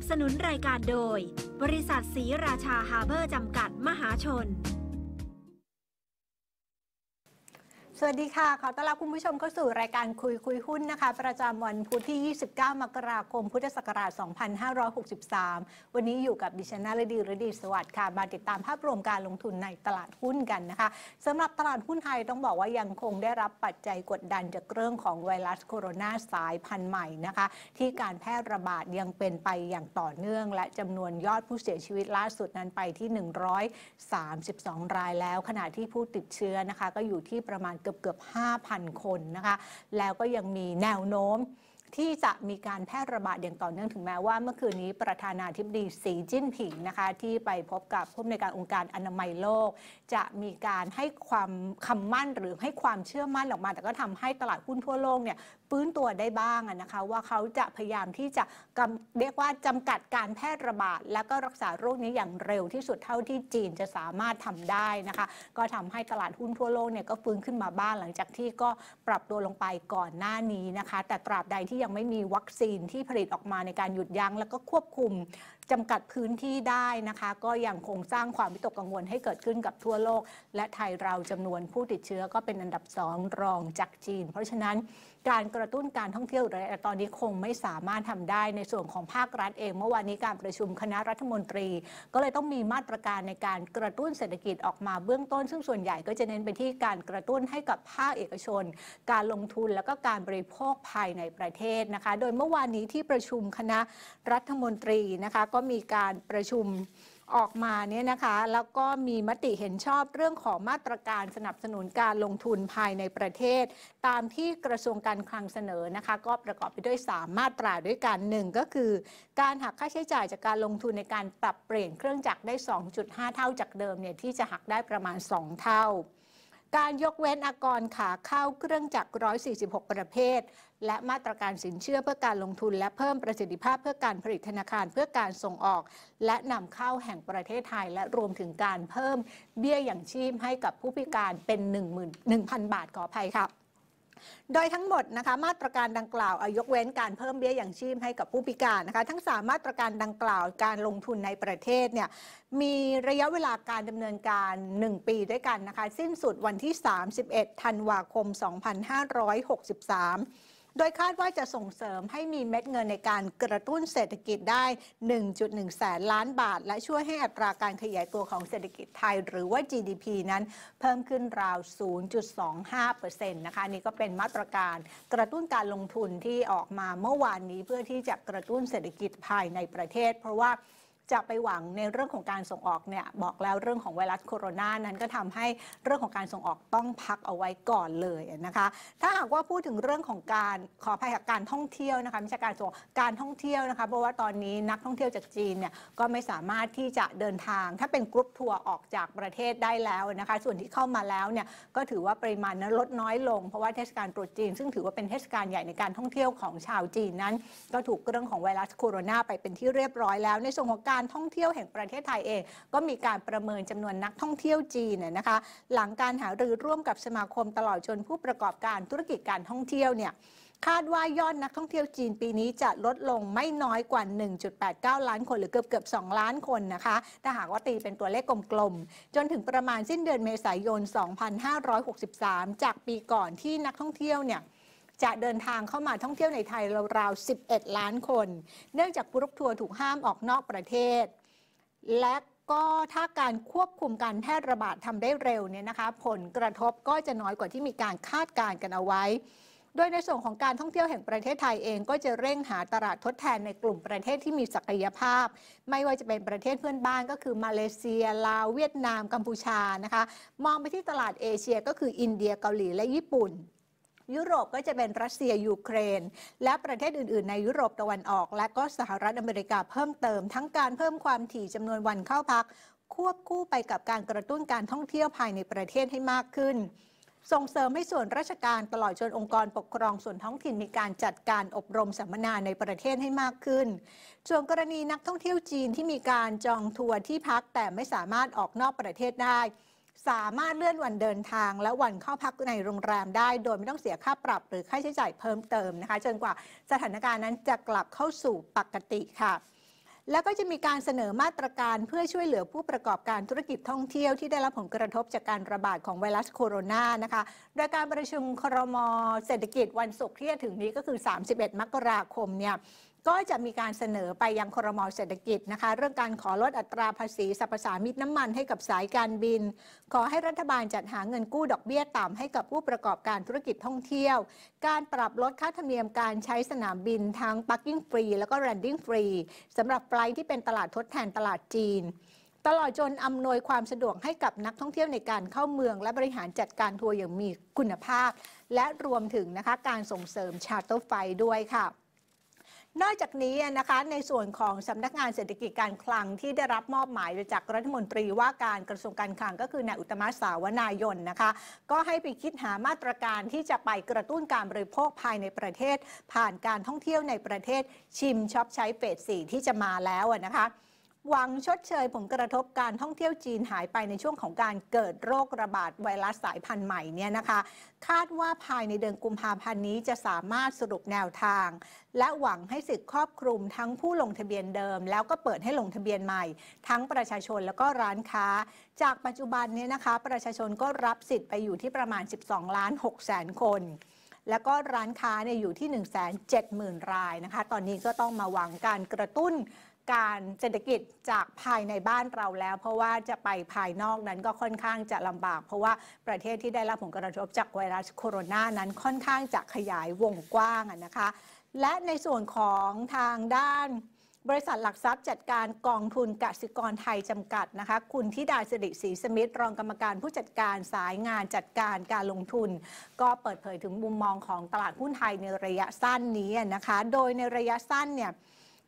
นับสนุนรายการโดย บริษัทสีราชาฮาร์เบอร์จำกัดมหาชนสวัสดีค่ะ ขอต้อนรับคุณผู้ชมเข้าสู่รายการคุยคุยหุ้นนะคะ ประจำวันพุธที่ 29 มกราคม พุทธศักราช 2563 วันนี้อยู่กับดิฉันนาดีฤดีสวัสดิ์ค่ะ มาติดตามภาพรวมการลงทุนในตลาดหุ้นกันนะคะสำหรับตลาดหุ้นไทยต้องบอกว่ายังคงได้รับปัจจัยกดดันจากเรื่องของไวรัสโคโรนาสายพันธุ์ใหม่นะคะที่การแพร่ระบาดยังเป็นไปอย่างต่อเนื่อง และจำนวนยอดผู้เสียชีวิตล่าสุดนั้นไปที่ 132 รายแล้ว ขณะที่ผู้ติดเชื้อนะคะก็อยู่ที่ประมาณกือบเกือบ 5,000 คนนะคะ แล้วก็ยังมีแนวโน้มที่จะมีการแพร่ระบาดอย่างต่อเนื่องถึงแม้ว่าเมื่อคืนนี้ประธานาธิบดีสีจิ้นผิงนะคะ ที่ไปพบกับผู้อำนวยการองค์การอนามัยโลก จะมีการให้ความคำมั่นหรือให้ความเชื่อมั่นออกมา แต่ก็ทำให้ตลาดหุ้นทั่วโลกเนี่ยฟื้นตัวได้บ้างนะคะว่าเขาจะพยายามที่จะเรียกว่าจำกัดการแพร่ระบาด และก็รักษาโรคนี้อย่างเร็วที่สุดเท่าที่จีนจะสามารถทำได้นะคะก็ทำให้ตลาดหุ้นทั่วโลกเนี่ยก็ฟื้นขึ้นมาบ้างหลังจากที่ก็ปรับตัวลงไปก่อนหน้านี้นะคะ แต่ตราบใดที่ยังไม่มีวัคซีนที่ผลิตออกมาในการหยุดยั้ง แล้วก็ควบคุมจำกัดพื้นที่ได้นะคะ ก็ยังคงสร้างความวิตกกังวลให้เกิดขึ้นกับทั่วโลก และไทยเราจำนวนผู้ติดเชื้อก็เป็นอันดับสองรองจากจีน เพราะฉะนั้นการกระตุ้นการท่องเที่ยวแต่ตอนนี้คงไม่สามารถทำได้ในส่วนของภาครัฐเอง เมื่อวานนี้การประชุมคณะรัฐมนตรี ก็เลยต้องมีมาตรการในการกระตุ้นเศรษฐกิจออกมาเบื้องต้น ซึ่งส่วนใหญ่ก็จะเน้นไปที่การกระตุ้นให้กับภาคเอกชน การลงทุนแล้วก็การบริโภคภายในประเทศนะคะ โดยเมื่อวานนี้ที่ประชุมคณะรัฐมนตรีนะคะก็มีการประชุมออกมาเนี่ยนะคะแล้วก็มีมติเห็นชอบเรื่องของมาตรการสนับสนุนการลงทุนภายในประเทศ ตามที่กระทรวงการคลังเสนอนะคะก็ประกอบไปด้วย3มาตราด้วยกันหนึ่งก็คือ การหักค่าใช้จ่ายจากการลงทุนในการปรับเปลี่ยนเครื่องจักรได้ 2.5 เท่าจากเดิมเนี่ยที่จะหักได้ประมาณ 2 เท่าการยกเว้นอากรขาเข้าเครื่องจักร146ประเภทและมาตรการสินเชื่อเพื่อการลงทุน และเพิ่มประสิทธิภาพเพื่อการผลิตธนาคารเพื่อการส่งออก และนำเข้าแห่งประเทศไทยและรวมถึงการเพิ่มเบี้ยอย่างชีพให้กับผู้พิการเป็น11,000บาทขออภัยครับโดยทั้งหมดนะคะมาตรการดังกล่าวอายกเว้นการเพิ่มเบี้ยอย่างชีพให้กับผู้พิการนะคะทั้งสามาตรการดังกล่าวการลงทุนในประเทศเนี่ยมีระยะเวลาการดำเนินการ 1 ปีด้วยกันนะคะ สิ้นสุดวันที่ 31ธันวาคม2563โดยคาดว่าจะส่งเสริมให้มีเม็ดเงินในการกระตุ้นเศรษฐกิจได้ 1.1 แสนล้านบาท และช่วยให้อัตราการขยายตัวของเศรษฐกิจไทยหรือว่า GDP นั้น เพิ่มขึ้นราว 0.25%นะคะนี่ก็เป็นมาตรการกระตุ้นการลงทุนที่ออกมาเมื่อวานนี้เพื่อที่จะกระตุ้นเศรษฐกิจภายในประเทศเพราะว่าจะไปหวังในเรื่องของการส่งออกเนี่ยบอกแล้วเรื่องของไวรัสโคโรนานั้นก็ทำให้เรื่องของการส่งออกต้องพักเอาไว้ก่อนเลยนะคะ ถ้าหากว่าพูดถึงเรื่องของการขอภัยการท่องเที่ยวนะคะไม่ใช่การส่งการท่องเที่ยวนะคะเพราะว่าตอนนี้นักท่องเที่ยวจากจีนเนี่ยก็ไม่สามารถที่จะเดินทาง ถ้าเป็นกรุ๊ปทัวร์ออกจากประเทศได้แล้วนะคะ ส่วนที่เข้ามาแล้วเนี่ยก็ถือว่าปริมาณนั้นลดน้อยลงเพราะว่าเทศกาลตรุษจีนซึ่งถือว่าเป็นเทศกาลใหญ่ในการท่องเที่ยวของชาวจีนนั้น ก็ถูกเรื่องของไวรัสโคโรนาไปเป็นที่เรียบร้อยแล้วในส่วนของการการท่องเที่ยวแห่งประเทศไทยเองก็มีการประเมินจำนวนนักท่องเที่ยวจีนเนี่ยนะคะหลังการหารือร่วมกับสมาคมตลอดจนผู้ประกอบการธุรกิจการท่องเที่ยวเนี่ยคาดว่ายอดนักท่องเที่ยวจีนปีนี้จะลดลงไม่น้อยกว่า 1.89 ล้านคนหรือเกือบเกือบ2ล้านคนนะคะถ้าหากว่าตีเป็นตัวเลขกลมๆจนถึงประมาณสิ้นเดือนเมษายน2563 จากปีก่อนที่นักท่องเที่ยวเนี่ยจะเดินทางเข้ามาท่องเที่ยวในไทยราวๆ11 ล้านคน เนื่องจากกรุ๊ปทัวร์ถูกห้ามออกนอกประเทศ และก็ถ้าการควบคุมการแพร่ระบาดทำได้เร็วเนี่ยนะคะผลกระทบก็จะน้อยกว่าที่มีการคาดการณ์กันเอาไว้ โดยในส่วนของการท่องเที่ยวแห่งประเทศไทยเอง ก็จะเร่งหาตลาดทดแทนในกลุ่มประเทศที่มีศักยภาพ ไม่ว่าจะเป็นประเทศเพื่อนบ้านก็คือมาเลเซียลาวเวียดนาม กัมพูชานะคะ มองไปที่ตลาดเอเชียก็คืออินเดียเกาหลีและญี่ปุ่นยุโรปก็จะเป็นรัสเซียยูเครน และประเทศอื่น ๆ ในยุโรปตะวันออก และก็สหรัฐอเมริกาเพิ่มเติมทั้งการเพิ่มความถี่จำนวนวันเข้าพัก ควบคู่ไปกับการกระตุ้นการท่องเที่ยวภายในประเทศให้มากขึ้น ส่งเสริมให้ส่วนราชการตลอดจนองค์กรปกครองส่วนท้องถิ่นมีการจัดการอบรมสัมมนาในประเทศให้มากขึ้นส่วนกรณีนักท่องเที่ยวจีนที่มีการจองทัวร์ที่พักแต่ไม่สามารถออกนอกประเทศได้สามารถเลื่อนวันเดินทาง และวันเข้าพักในโรงแรมได้ โดยไม่ต้องเสียค่าปรับหรือค่าใช้จ่ายเพิ่มเติมนะคะจนกว่าสถานการณ์นั้นจะกลับเข้าสู่ปกติค่ะ แล้วก็จะมีการเสนอมาตรการเพื่อช่วยเหลือผู้ประกอบการธุรกิจท่องเที่ยวที่ได้รับผลกระทบจากการระบาดของไวรัสโคโรนานะคะ โดยการประชุมครมเศรษฐกิจวันศุกร์ที่จะถึงนี้ก็คือ 31 มกราคมเนี่ยก็จะมีการเสนอไปยังครมเศรษฐกิจนะคะ เรื่องการขอลดอัตราภาษีสรรพสามิตน้ำมันให้กับสายการบิน ขอให้รัฐบาลจัดหาเงินกู้ดอกเบี้ยต่ำให้กับผู้ประกอบการธุรกิจท่องเที่ยว การปรับลดค่าธรรมเนียมการใช้สนามบิน ทั้ง parking free แล้วก็ landing free สำหรับไฟล์ที่เป็นตลาดทดแทนตลาดจีน ตลอดจนอำนวยความสะดวกให้กับนักท่องเที่ยวในการเข้าเมืองและบริหารจัดการทัวร์อย่างมีคุณภาพ และรวมถึงนะคะการส่งเสริมชาร์เตอร์ไฟด้วยค่ะนอกจากนี้นะคะในส่วนของสำนักงานเศรษฐกิจการคลังที่ได้รับมอบหมายจากรัฐมนตรีว่าการกระทรวงการคลัง ก็คือนายอุตมะสาวนายนนะคะ ก็ให้ไปคิดหามาตรการที่จะไปกระตุ้นการบริโภคภายในประเทศ ผ่านการท่องเที่ยวในประเทศชิมช็อปใช้เฟสสี่ที่จะมาแล้วนะคะหวังชดเชยผลกระทบการท่องเที่ยวจีนหายไปในช่วงของการเกิดโรคระบาดไวรัสสาย พันธุ์ใหม่เนี่ยนะคะคาดว่าภายในเดือนกุมภาพันธ์นี้จะสามารถสรุปแนวทาง และหวังให้สิทธิครอบคลุมทั้งผู้ลงทะเบียนเดิม แล้วก็เปิดให้ลงทะเบียนใหม่ทั้งประชาชนแล้วก็ร้านค้า จากปัจจุบันเนี่ยนะคะ ประชาชนก็รับสิทธิ์ไปอยู่ที่ประมาณ 12 ล้าน6แสนคน แล้วก็ร้านค้าเนี่ยอยู่ที่ 1 7 0 0 0 0 รายนะคะตอนนี้ก็ต้องมาหวังการกระตุ้นการเศรษฐกิจจากภายในบ้านเราแล้ว เพราะว่าจะไปภายนอกนั้นก็ค่อนข้างจะลำบาก เพราะว่าประเทศที่ได้รับผลกระทบจากไวรัสโคโรนานั้นค่อนข้างจะขยายวงกว้างนะคะ และในส่วนของทางด้านบริษัทหลักทรัพย์ จัดการกองทุนกสิกรไทยจำกัดนะคะคุณทิดาสิริศรีสมิตรรองกรรมการผู้จัดการสายงานจัดการการลงทุน ก็เปิดเผยถึงมุมมองของตลาดหุ้นไทยในระยะสั้นนี้นะคะ โดยในระยะสั้นเนี่ย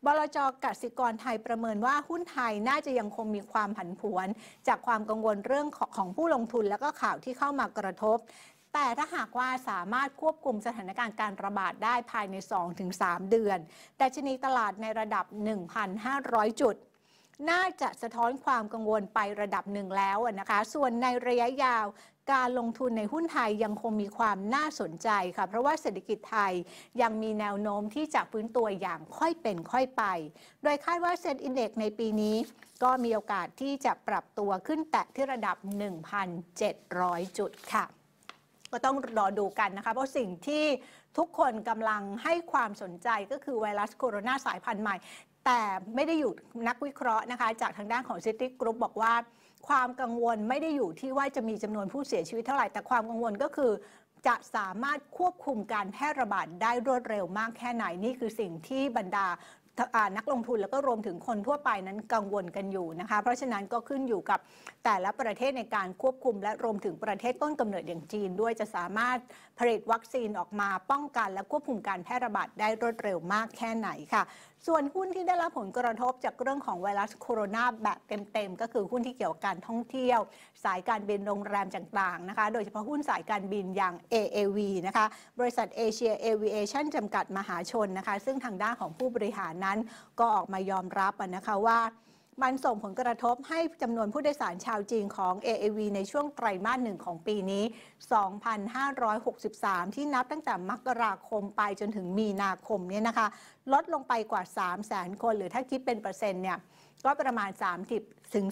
บลจกสิกรไทยประเมินว่าหุ้นไทยน่าจะยังคงมีความผันผวน จากความกังวลเรื่องของผู้ลงทุนและก็ข่าวที่เข้ามากระทบ แต่ถ้าหากว่าสามารถควบคุมสถานการณ์การระบาดได้ภายใน 2-3 เดือน แต่ชนีตลาดในระดับ 1,500 จุด น่าจะสะท้อนความกังวลไประดับหนึ่งแล้วนะคะส่วนในระยะยาวการลงทุนในหุ้นไทยยังคงมีความน่าสนใจค่ะเพราะว่าเศรษฐกิจไทยยังมีแนวโน้มที่จะฟื้นตัวอย่างค่อยเป็นค่อยไป โดยคาดว่าเซ็นอินเด็กในปีนี้ก็มีโอกาสที่จะปรับตัวขึ้นแตะที่ระดับ 1,700 จุดค่ะ ก็ต้องรอดูกันนะคะเพราะสิ่งที่ทุกคนกำลังให้ความสนใจก็คือ ไวรัสโคโรนาสายพันธุ์ใหม่ แต่ไม่ได้อยู่นักวิเคราะห์นะคะจากทางด้านของซิตี้กรุ๊ปบอกว่าความกังวลไม่ได้อยู่ที่ว่าจะมีจำนวนผู้เสียชีวิตเท่าไหร่แต่ความกังวลก็คือ จะสามารถควบคุมการแพร่ระบาดได้รวดเร็วมากแค่ไหนนี่คือสิ่งที่บรรดานักลงทุนแล้วก็รวมถึงคนทั่วไปนั้นกังวลกันอยู่นะคะ เพราะฉะนั้นก็ขึ้นอยู่กับแต่ละประเทศในการควบคุมและรวมถึงประเทศต้นกำเนิดอย่างจีน ด้วยจะสามารถผลิตวัคซีนออกมาป้องกันและควบคุมการแพร่ระบาดได้รวดเร็วมากแค่ไหนค่ะส่วนหุ้นที่ได้รับผลกระทบจากเรื่องของไวรัสโคโรนาแบบเต็มๆ ก็คือหุ้นที่เกี่ยวกับการท่องเที่ยว สายการบินโรงแรมต่างๆนะคะ โดยเฉพาะหุ้นสายการบินอย่าง AAV นะคะ บริษัทเอเชียเอวีเอชั่นจำกัดมหาชนนะคะ ซึ่งทางด้านของผู้บริหารนั้นก็ออกมายอมรับนะคะว่ามันส่งผลกระทบให้จำนวนผู้โดยสารชาวจีนของ AAV ในช่วงไตรมาสหนึ่งของปีนี้ 2,563 ที่นับตั้งแต่มกราคมไปจนถึงมีนาคมเนี่ยนะคะ ลดลงไปกว่า 3 0 0แสนคนหรือถ้าคิดเป็นเปอร์เซ็นต์เนี่ย ก็ประมาณ 30ถึง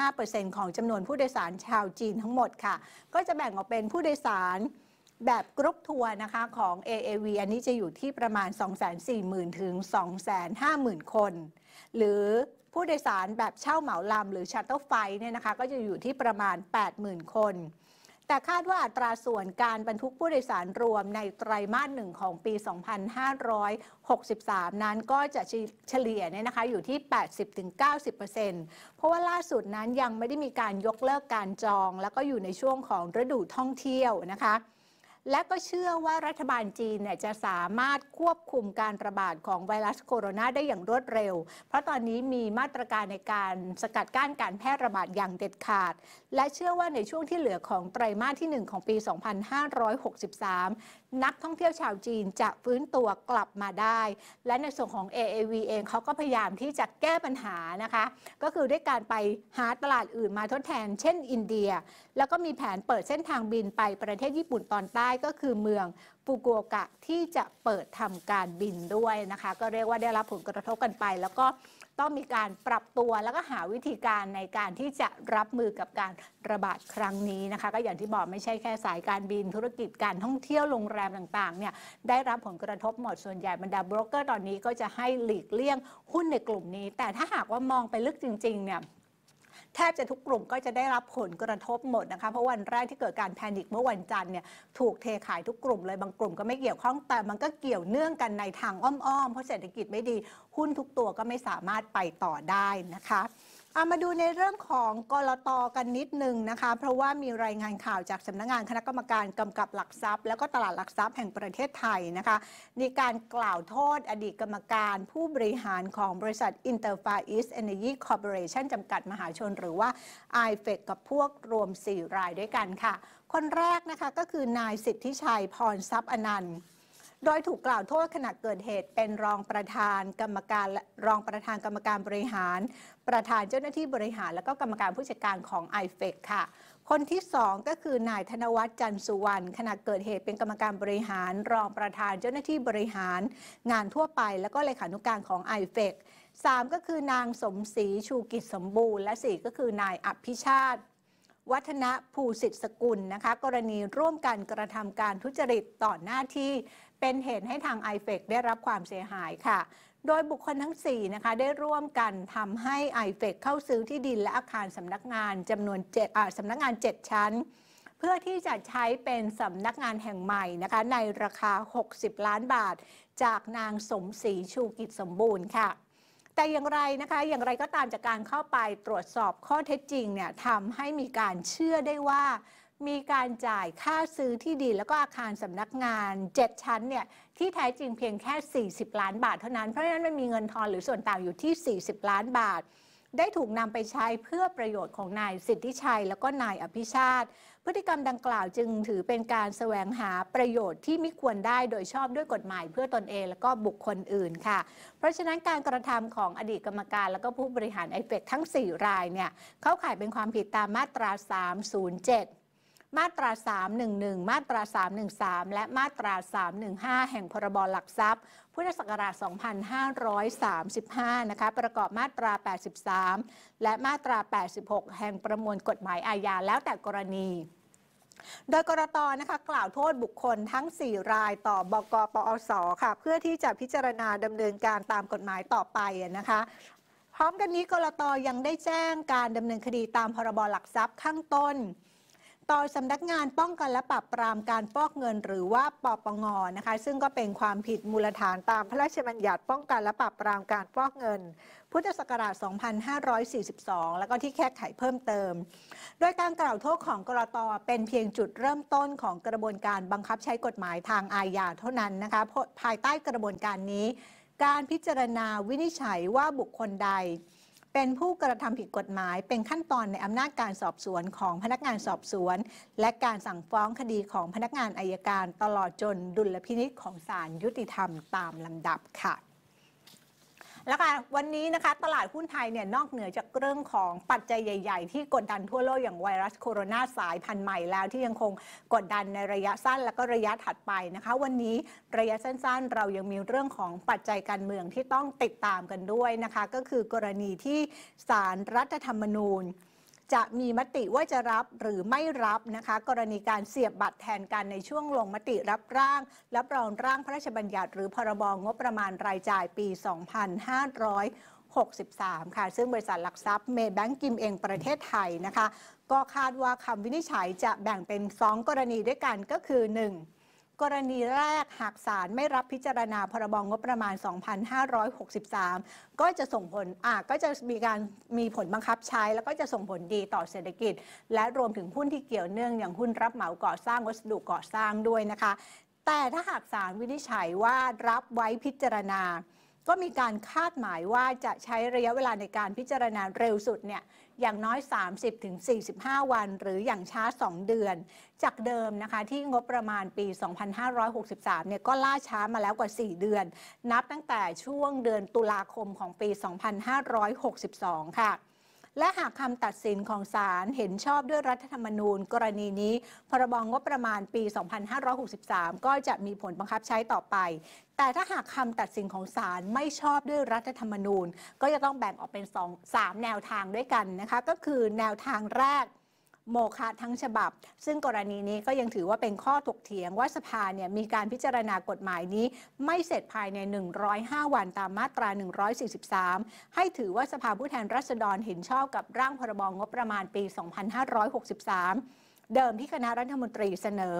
35%ของจำนวนผู้โดยสารชาวจีนทั้งหมดค่ะ ก็จะแบ่งออกเป็นผู้โดยสารแบบกรุ๊ปทัวร์นะคะของ AAV อันนี้จะอยู่ที่ประมาณ240,000ถึง250,000 คน หรือผู้โดยสารแบบเช่าเหมาลำหรือชัตเตอร์ไฟเนี่ยนะคะก็จะอยู่ที่ประมาณ 80,000 คน แต่คาดว่าอัตราส่วนการบรรทุกผู้โดยสารรวมในไตรมาสหนึ่งของปี 2563 นั้นก็จะเฉลี่ยเนี่ยนะคะอยู่ที่ 80-90%เพราะว่าล่าสุดนั้นยังไม่ได้มีการยกเลิกการจอง แล้วก็อยู่ในช่วงของฤดูท่องเที่ยวนะคะและก็เชื่อว่ารัฐบาลจีนเนี่ยจะสามารถควบคุมการระบาดของไวรัสโคโรนาได้อย่างรวดเร็ว เพราะตอนนี้มีมาตรการในการสกัดกั้นการแพร่ระบาดอย่างเด็ดขาด และเชื่อว่าในช่วงที่เหลือของไตรมาสที่ 1 ของปี 2563นักท่องเที่ยวชาวจีนจะฟื้นตัวกลับมาได้ และในส่วนของ AAV เองเขาก็พยายามที่จะแก้ปัญหานะคะ ก็คือด้วยการไปหาตลาดอื่นมาทดแทนเช่นอินเดีย แล้วก็มีแผนเปิดเส้นทางบินไปประเทศญี่ปุ่นตอนใต้ก็คือเมืองฟูกัโกะที่จะเปิดทำการบินด้วยนะคะ ก็เรียกว่าได้รับผลกระทบกันไปแล้วก็้องมีการปรับตัวแล้วก็หาวิธีการในการที่จะรับมือกับการระบาดครั้งนี้นะคะ ก็อย่างที่บอกไม่ใช่แค่สายการบินธุรกิจการท่องเที่ยวโรงแรมต่างๆเนี่ยได้รับผลกระทบหมด ส่วนใหญ่บรรดาบรกเกอร์ตอนนี้ก็จะให้หลีกเลี่ยงหุ้นในกลุ่มนี้ แต่ถ้าหากว่ามองไปลึกจริง ๆเนี่ยแทบจะทุกกลุ่มก็จะได้รับผลกระทบหมดนะคะเพราะวันแรกที่เกิดการแพนิคเมื่อวันจันทร์เนี่ยถูกเทขายทุกกลุ่มเลยบางกลุ่มก็ไม่เกี่ยวข้องแต่ มันก็เกี่ยวเนื่องกันในทางอ้อมๆเพราะเศรษฐกิจไม่ดี หุ้นทุกตัวก็ไม่สามารถไปต่อได้นะคะเอามาดูในเรื่องของกรตกันนิดหนึ่งนะคะ เพราะว่ามีรายงานข่าวจากสำนักงงานคณะกรรมการกำกับหลักทรัพย์และก็ตลาดหลักทรัพย์แห่งประเทศไทยนะคะ ในการกล่าวโทษอดีตกรรมการผู้บริหารของบริษัทอิ i n t e r f ฟ r e a s เอเนจีคอร์ปอเรชั่นจำกัดมหาชนหรือว่า i f เฟกับพวกรวม 4 รายด้วยกันค่ะ คนแรกนะคะก็คือนายสิทธิชัยพรทรัพย์อนันต์โดยถูกกล่าวโทษขณะเกิดเหตุเป็นรองประธาน กรรมการรองประธานกรรมการบริหาร ประธานเจ้าหน้าที่บริหาร และก็กรรมการผู้จัดการของ i f เฟค่ะ คนที่ 2 ก็คือนายธนวัฒน์จันสุวรรณขณะเกิดเหตุเป็นกรรมการบริหาร รองประธานเจ้าหน้าที่บริหาร งานทั่วไปและก็เลขานุการของ i f เฟสามก็คือนางสมศรีชูกิจสมบูรณ์และสี่ก็คือนายอภิชาติ วัฒนภูสิทธิสกุลนะคะกรณีร่วมกันกระทำการทุจริตต่อหน้าที่เป็นเหตุให้ทาง i อเฟกได้รับความเสียหายค่ะ โดยบุคคลทั้ง 4 นะคะ ได้ร่วมกันทำให้ i อเฟกเข้าซื้อที่ดินและอาคารสำนักงานจำนวน7สำนักงาน 7 ชั้น เพื่อที่จะใช้เป็นสำนักงานแห่งใหม่นะคะ ในราคา 60 ล้านบาท จากนางสมศรีชูกิจสมบูรณ์ค่ะ แต่อย่างไรนะคะอย่างไรก็ตามจากการเข้าไปตรวจสอบข้อเท็จจริงเนี่ยทำให้มีการเชื่อได้ว่ามีการจ่ายค่าซื้อที่ดินแล้วก็อาคารสำนักงาน 7 ชั้นเนี่ยที่แท้จริงเพียงแค่ 40 ล้านบาทเท่านั้น เพราะฉะนั้นมันมีเงินทอน หรือส่วนต่างอยู่ที่ 40 ล้านบาท ได้ถูกนำไปใช้เพื่อประโยชน์ของนายสิทธิชัย แล้วก็นายอภิชาติ พฤติกรรมดังกล่าวจึงถือเป็นการแสวงหาประโยชน์ที่ไม่ควรได้โดยชอบด้วยกฎหมาย เพื่อตอนเอง แล้วก็บุคคลอื่นค่ะ เพราะฉะนั้นการกระทำของอดีตกรรมการแล้วก็ผู้บริหารไอเฟกทั้ง 4 รายเนี่ยเขาข่ายเป็นความผิดตามมาตรา 307มาตรา 311 มาตรา 313 และมาตรา 315 แห่งพรบหลักทรัพย์ พุทธศักราช 2535นะคะประกอบมาตรา 83 และมาตรา 86 แห่งประมวลกฎหมายอาญาแล้วแต่กรณี โดยกรตนะคะกล่าวโทษบุคคลทั้ง 4 รายต่อบกปอสค่ะเพื่อที่จะพิจารณาดำเนินการตามกฎหมายต่อไปนะคะพร้อมกันนี้กรตยังได้แจ้งการดำเนินคดีตามพรบหลักทรัพย์ข้างต้นต่อสำนักงานป้องกันและปราบปรามการฟอกเงิน หรือว่าปปงนะคะซึ่งก็เป็นความผิดมูลฐานตามพระราชบัญญัติ ป้องกันและปราบปรามการฟอกเงิน พุทธศักราช 2542 แล้วก็ที่แค่ไขเพิ่มเติมโดยการกล่าวโทษของกรตเป็นเพียงจุดเริ่มต้นของกระบวนการบังคับใช้กฎหมายทางอาญาเท่านั้นนะคะภายใต้กระบวนการนี้ การพิจารณาวินิจฉัยว่าบุคคลใดเป็นผู้กระทำผิดกฎหมายเป็นขั้นตอนในอำนาจการสอบสวนของพนักงานสอบสวน และการสั่งฟ้องคดีของพนักงานอายการตลอดจนดุลพินิจของศาลยุติธรรมตามลำดับค่ะแล้วค่ะวันนี้นะคะตลาดหุ้นไทยเนี่ยนอกเหนือจากเรื่องของปัจจัยใหญ่ๆ ที่กดดันทั่วโลกอย่างไวรัสโคโรนาสายพันธุ์ใหม่แล้วที่ยังคงกดดันในระยะสั้น แล้วก็ระยะถัดไปนะคะ วันนี้ระยะสั้นๆเรายังมีเรื่องของปัจจัยการเมืองที่ต้องติดตามกันด้วยนะคะก็คือกรณีที่สารรัฐธรรมนูญจะมีมติว่าจะรับหรือไม่รับนะคะ กรณีการเสียบบัตรแทนกันในช่วงลงมติรับร่างรับรองร่างพระราชบัญญัติหรือพรบงบประมาณรายจ่ายปี 2500 63 ค่ะซึ่งบริษัทหลักทรัพย์ เมย์แบงกิมเองประเทศไทยนะคะ ก็คาดว่าคำวินิจฉัยจะแบ่งเป็น 2 กรณีด้วยกันก็คือ 1กรณีแรก หากศาลไม่รับพิจารณาพรบงบประมาณ 2563 ก็จะส่งผลอ่จก็จะมีการมีผลบังคับใช้ แล้วก็จะส่งผลดีต่อเศรษฐกิจ และรวมถึงหุ้นที่เกี่ยวเนื่องอย่างหุ้นรับเหมาก่อสร้างวัสดุก่อสร้างด้วยนะคะ แต่ถ้าหากศาลวินิจฉัยว่ารับไว้พิจารณา ก็มีการคาดหมายว่าจะใช้ระยะเวลาในการพิจารณาเร็วสุดเนี่ยอย่างน้อย 30-45 วัน หรืออย่างช้า 2 เดือน จากเดิมนะคะ ที่งบประมาณปี 2563 เนี่ย ก็ล่าช้ามาแล้วกว่า 4 เดือน นับตั้งแต่ช่วงเดือนตุลาคมของปี 2562 ค่ะและหากคำตัดสินของศาลเห็นชอบด้วยรัฐธรรมนูญ กรณีนี้ พรบงบประมาณปี 2563 ก็จะมีผลบังคับใช้ต่อไป แต่ถ้าหากคำตัดสินของศาลไม่ชอบด้วยรัฐธรรมนูญ ก็จะต้องแบ่งออกเป็น 2 3 แนวทางด้วยกันนะคะก็คือแนวทางแรกโมฆะทั้งฉบับ ซึ่งกรณีนี้ก็ยังถือว่าเป็นข้อถกเถียง ว่าสภาเนี่ยมีการพิจารณากฎหมายนี้ไม่เสร็จภายใน 105 วันตามมาตรา 143 ให้ถือว่าสภาผู้แทนราษฎรเห็นชอบกับร่างพรบงบประมาณปี 2563 เดิมที่คณะรัฐมนตรีเสนอ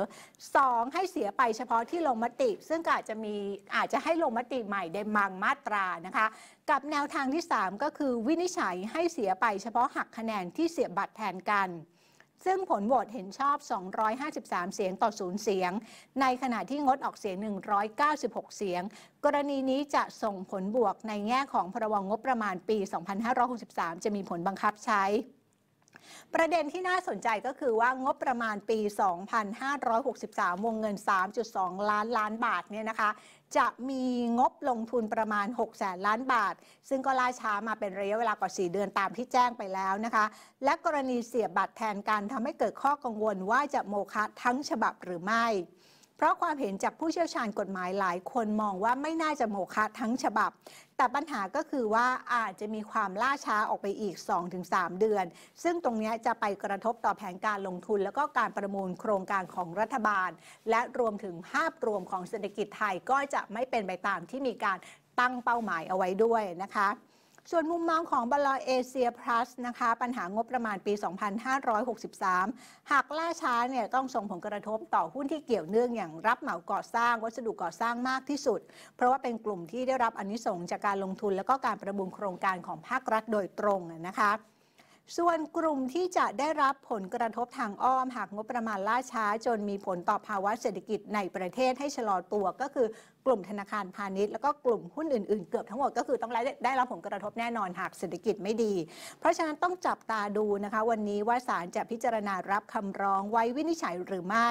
2 ให้เสียไปเฉพาะที่ลงมติ ซึ่งอาจจะมีอาจจะให้ลงมติใหม่ได้บางมาตรานะคะกับแนวทางที่ 3 ก็คือวินิจฉัยให้เสียไปเฉพาะหักคะแนนที่เสียบัตรแทนกันซึ่งผลโหวตเห็นชอบ 253 เสียงต่อ 0 เสียง ในขณะที่งดออกเสียง 196 เสียง กรณีนี้จะส่งผลบวกในแง่ของพรบงบประมาณปี 2563 จะมีผลบังคับใช้ประเด็นที่น่าสนใจก็คือว่างบประมาณปี 2563 วงเงิน 3.2 ล้านล้านบาทเนี่ยนะคะจะมีงบลงทุนประมาณ6แสนล้านบาท ซึ่งก็ล่าช้ามาเป็นระยะเวลากว่า4เดือนตามที่แจ้งไปแล้วนะคะและกรณีเสียบบัตรแทนการทำให้เกิดข้อกังวลว่าจะโมฆะทั้งฉบับหรือไม่ เพราะความเห็นจากผู้เชี่ยวชาญกฎหมายหลายคนมองว่าไม่น่าจะโมฆะทั้งฉบับแต่ปัญหาก็คือว่าอาจจะมีความล่าช้าออกไปอีก 2-3 เดือน ซึ่งตรงนี้จะไปกระทบต่อแผนการลงทุน แล้วก็การประมูลโครงการของรัฐบาล และรวมถึงภาพรวมของเศรษฐกิจไทยก็จะไม่เป็นไปตามที่มีการตั้งเป้าหมายเอาไว้ด้วยนะคะส่วนมุมมองของบลอเอเชียพลัสนะคะ ปัญหางบประมาณปี 2563 หากล่าช้าเนี่ยต้องส่งผลกระทบต่อหุ้นที่เกี่ยวเนื่องอย่างรับเหมาก่อสร้าง วัสดุก่อสร้างมากที่สุด เพราะว่าเป็นกลุ่มที่ได้รับอนิสงจากการลงทุนและก็การประมูลโครงการของภาครัฐโดยตรงนะคะส่วนกลุ่มที่จะได้รับผลกระทบทางอ้อม หากงบประมาณล่าช้า จนมีผลต่อภาวะเศรษฐกิจในประเทศให้ชะลอตัวก็คือกลุ่มธนาคารพาณิชย์แล้วก็กลุ่มหุ้นอื่นๆเกือบทั้งหมด ก็คือต้องได้รับผลกระทบแน่นอนหากเศรษฐกิจไม่ดี เพราะฉะนั้นต้องจับตาดูนะคะ วันนี้ว่าศาลจะพิจารณารับคำร้องไว้วินิจฉัยหรือไม่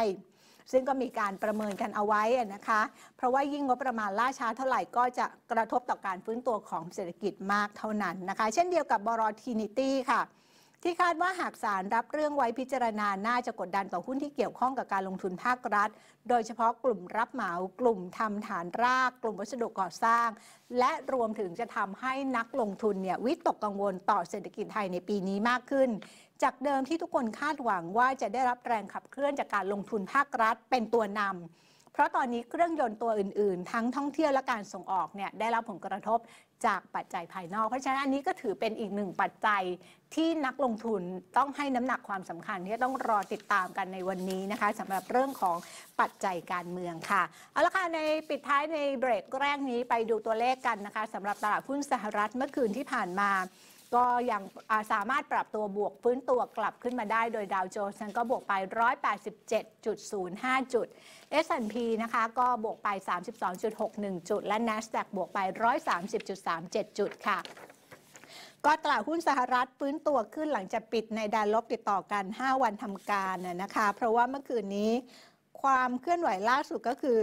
ซึ่งก็มีการประเมินกันเอาไว้นะคะ เพราะว่ายิ่งงบประมาณล่าช้า เท่าไหร่ก็จะกระทบต่อการฟื้นตัวของเศรษฐกิจมากเท่านั้นนะคะเช่นเดียวกับบรอทีนิตี้ค่ะที่คาดว่าหากศาลรับเรื่องไว้พิจารณา น่าจะกดดันต่อหุ้นที่เกี่ยวข้องกับการลงทุนภาครัฐ โดยเฉพาะกลุ่มรับเหมา กลุ่มทำฐานราก กลุ่มวัสดุก่อสร้าง และรวมถึงจะทำให้นักลงทุนเนี่ยวิตกกังวลต่อเศรษฐกิจไทยในปีนี้มากขึ้น จากเดิมที่ทุกคนคาดหวังว่าจะได้รับแรงขับเคลื่อนจากการลงทุนภาครัฐเป็นตัวนำเพราะตอนนี้เครื่องยนต์ตัวอื่นๆ ทั้งท่องเที่ยวและการส่งออกเนี่ยได้รับผลกระทบจากปัจจัยภายนอก เพราะฉะนั้นอันนี้ก็ถือเป็นอีกหนึ่งปัจจัยที่นักลงทุนต้องให้น้ำหนักความสำคัญที่ต้องรอติดตามกันในวันนี้นะคะสำหรับเรื่องของปัจจัยการเมืองค่ะ เอาละค่ะในปิดท้ายในเบรกแรกนี้ไปดูตัวเลขกันนะคะสำหรับตลาดหุ้นสหรัฐเมื่อคืนที่ผ่านมาก็ยังสามารถปรับตัวบวกฟื้นตัวกลับขึ้นมาได้โดยดาวโจนส์ก็บวกไป 187.05 จุด S&P นะคะ ก็บวกไป 32.61 จุด และ NASDAQ บวกไป 130.37 จุดค่ะ ก็ตลาดหุ้นสหรัฐฟื้นตัวขึ้นหลังจากปิดในแดนลบติดต่อกัน 5 วันทำการนะคะ เพราะว่าเมื่อคืนนี้ความเคลื่อนไหวล่าสุดก็คือ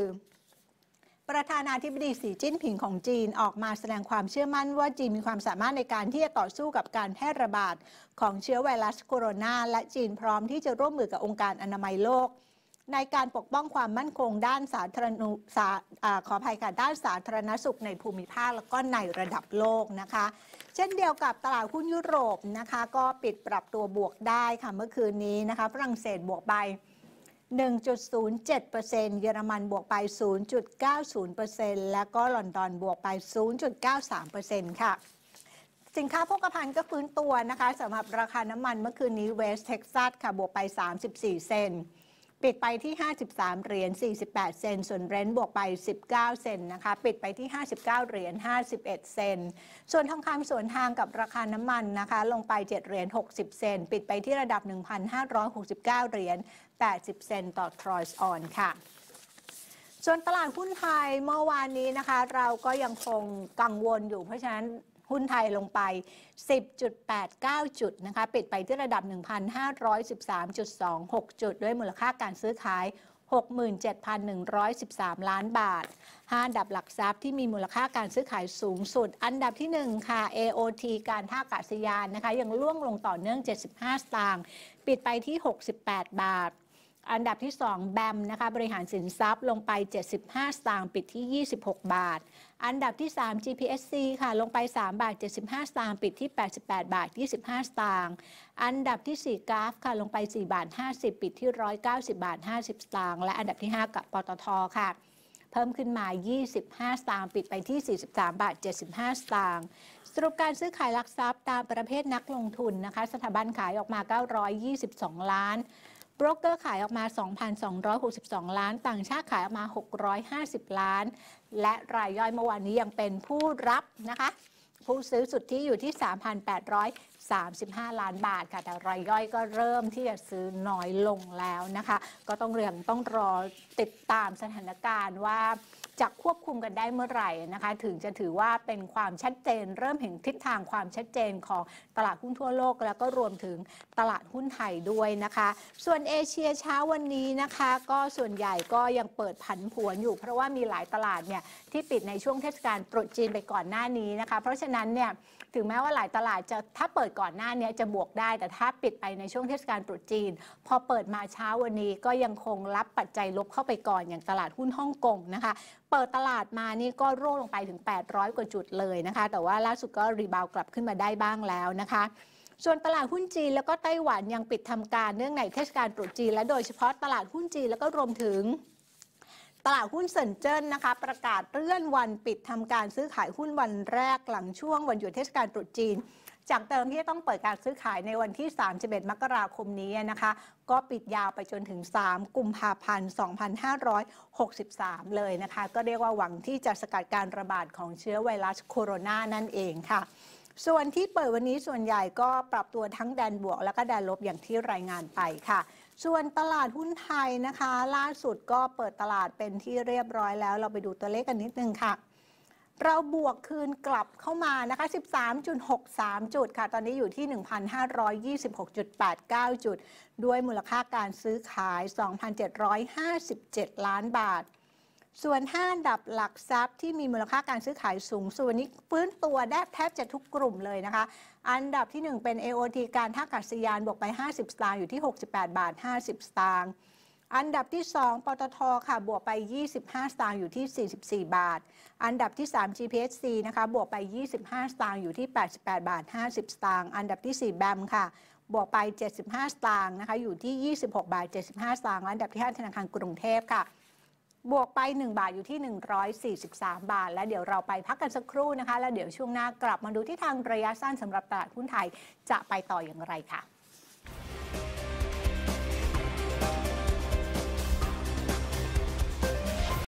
ประธานาธิบดีสีจิ้นผิงของจีนออกมาแสดงความเชื่อมั่น ว่าจีนมีความสามารถในการที่จะต่อสู้กับการแพร่ระบาดของเชื้อไวรัสโคโรนาและจีนพร้อมที่จะร่วมมือกับองค์การอนามัยโลก ในการปกป้องความมั่นคง ด้านสาธารณสาขออภัยค่ะด้านสาธารณสุขในภูมิภาคและก็ในระดับโลกนะคะ เช่นเดียวกับตลาดหุ้นยุโรปนะคะ ก็ปิดปรับตัวบวกได้ค่ะเมื่อคืนนี้นะคะ ฝรั่งเศสบวกไป1.07%เยอรมัน บวกไป 0.90%แล้วก็ลอนดอนบวกไป 0.93%ค่ะ สินค้าโภคภัณฑ์ก็ฟื้นตัวนะคะสำหรับราคาน้ำมันเมื่อคืนนี้เวสเท็กซัสค่ะบวกไป 34 เซนต์ปิดไปที่ 53 เหรียญ 48 เซนส่วนเบรนท์บวกไป 19 เซนนะคะ ปิดไปที่ 59 เหรียญ 51 เซน ส่วนทองคำสวนทางกับราคาน้ำมันนะคะ ลงไป 7 เหรียญ 60 เซน ปิดไปที่ระดับ 1,569 เหรียญ 80 เซนต่อทรอยส์ออนค่ะ ส่วนตลาดหุ้นไทยเมื่อวานนี้นะคะ เราก็ยังคงกังวลอยู่เพราะฉะนั้นหุ้นไทยลงไป 10.89 จุดนะคะ ปิดไปที่ระดับ 1,513.26 จุด ด้วยมูลค่าการซื้อขาย 67,113 ล้านบาท5อันดับหลักทรัพย์ที่มีมูลค่าการซื้อขายสูงสุด อันดับที่1ค่ะ AOT การท่าอากาศยานนะคะ ยังล่วงลงต่อเนื่อง 75 สตางค์ปิดไปที่ 68 บาทอันดับที่2แบมนะคะบริหารสินทรัพย์ลงไป 75สตางค์ปิดที่ 26 บาท อันดับที่ 3 GPSC ค่ะลงไป 3 บาท 75สตางค์ปิดที่ 88 บาท 25สตางค์อันดับที่ 4 กราฟค่ะลงไป 4 บาท 50ปิดที่190 บาท 50สตางค์และอันดับที่ 5กับปตทค่ะ เพิ่มขึ้นมา 25สตางค์ปิดไปที่ 43 บาท 75สตางค์สรุปการซื้อขายหลักทรัพย์ตามประเภทนักลงทุนนะคะ สถาบันขายออกมา 922 ล้านโบรกเกอร์ขายออกมา 2,262 ล้าน ต่างชาติขายออกมา 650 ล้าน และรายย่อยเมื่อวานนี้ยังเป็นผู้รับนะคะ ผู้ซื้อสุดที่อยู่ที่ 3,835 ล้านบาทค่ะ แต่รายย่อยก็เริ่มที่จะซื้อน้อยลงแล้วนะคะ ก็ต้องเรียงต้องรอติดตามสถานการณ์ว่าจะควบคุมกันได้เมื่อไหร่นะคะ ถึงจะถือว่าเป็นความชัดเจนเริ่มเห็นทิศทางความชัดเจนของตลาดหุ้นทั่วโลก แล้วก็รวมถึงตลาดหุ้นไทยด้วยนะคะ ส่วนเอเชียเช้าวันนี้นะคะ ก็ส่วนใหญ่ก็ยังเปิดผันผวนอยู่เพราะว่ามีหลายตลาดเนี่ยที่ปิดในช่วงเทศกาลตรุษจีนไปก่อนหน้านี้นะคะเพราะฉะนั้นเนี่ยถึงแม้ว่าหลายตลาดจะถ้าเปิดก่อนหน้านี้จะบวกได้ แต่ถ้าปิดไปในช่วงเทศกาลตรุษจีน พอเปิดมาเช้าวันนี้ ก็ยังคงรับปัจจัยลบเข้าไปก่อนอย่างตลาดหุ้นฮ่องกงนะคะเปิดตลาดมานี่ก็ร่วงลงไปถึง 800 กว่าจุดเลยนะคะแต่ว่าล่าสุดก็รีบาวกลับขึ้นมาได้บ้างแล้วนะคะ ส่วนตลาดหุ้นจีนแล้วก็ไต้หวันยังปิดทำการเนื่องในเทศกาลตรุษจีนและโดยเฉพาะตลาดหุ้นจีนแล้วก็รวมถึง ตลาดหุ้นเซินเจิ้นนะคะประกาศเลื่อนวันปิดทำการซื้อขายหุ้นวันแรกหลังช่วงวันหยุดเทศกาลตรุษจีนจากเติมที่จะต้องเปิดการซื้อขายในวันที่ 31 มกราคมนี้นะคะก็ปิดยาวไปจนถึง 3 กุมภาพันธ์ 2563 เลยนะคะ ก็เรียกว่า หวังที่จะสกัดการระบาดของเชื้อไวรัสโคโรนา นั่นเองค่ะ ส่วนที่เปิดวันนี้ส่วนใหญ่ก็ปรับตัวทั้งแดนบวกและก็แดนลบอย่างที่รายงานไปค่ะ ส่วนตลาดหุ้นไทยนะคะ ล่าสุดก็เปิดตลาดเป็นที่เรียบร้อยแล้วเราไปดูตัวเลขกันนิดนึงค่ะเราบวกคืนกลับเข้ามานะคะ 13.63 จุดค่ะ ตอนนี้อยู่ที่ 1,526.89 จุด ด้วยมูลค่าการซื้อขาย 2,757 ล้านบาท ส่วนห้าดับหลักทรัพย์ที่มีมูลค่าการซื้อขายสูง ส่วนนี้ฟื้นตัวได้แทบจะทุกกลุ่มเลยนะคะ อันดับที่ 1 เป็น AOT การท่าอากาศยานบวกไป 50 สตางค์อยู่ที่ 68 บาท 50 สตางค์อันดับที่ 2 ปตทค่ะ บวกไป 25 สตางค์อยู่ที่ 44 บาท อันดับที่ 3 GPSC นะคะบวกไป 25สตางค์อยู่ที่ 88 บาท 50 สตางค์อันดับที่ 4แบมค่ะ บวกไป 75 สตางค์นะคะ อยู่ที่ 26 บาท 75สตางค์อันดับที่ 5 ธนาคารกรุงเทพค่ะ บวกไป 1 บาทอยู่ที่ 143 บาท แล้วเดี๋ยวเราไปพักกันสักครู่นะคะ แล้วเดี๋ยวช่วงหน้ากลับมาดูที่ทางระยะสั้นสำหรับตลาดหุ้นไทยจะไปต่ออย่างไรค่ะ